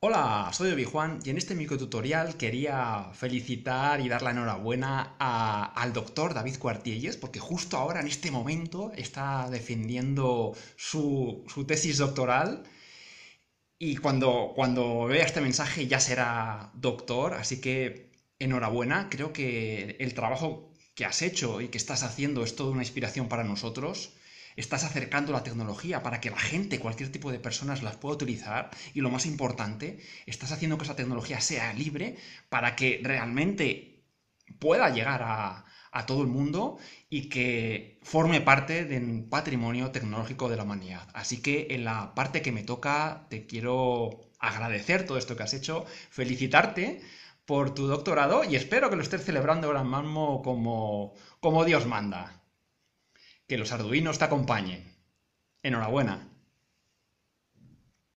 Hola, soy Obi Juan y en este tutorial quería felicitar y dar la enhorabuena al doctor David Cuartielles porque justo ahora, en este momento, está defendiendo su, tesis doctoral y cuando vea este mensaje ya será doctor, así que enhorabuena, creo que el trabajo que has hecho y que estás haciendo es toda una inspiración para nosotros estás acercando la tecnología para que la gente, cualquier tipo de personas las pueda utilizar y lo más importante, estás haciendo que esa tecnología sea libre para que realmente pueda llegar a, todo el mundo y que forme parte del patrimonio tecnológico de la humanidad. Así que en la parte que me toca te quiero agradecer todo esto que has hecho, felicitarte por tu doctorado y espero que lo estés celebrando ahora mismo como, como Dios manda. Que los arduinos te acompañen. Enhorabuena.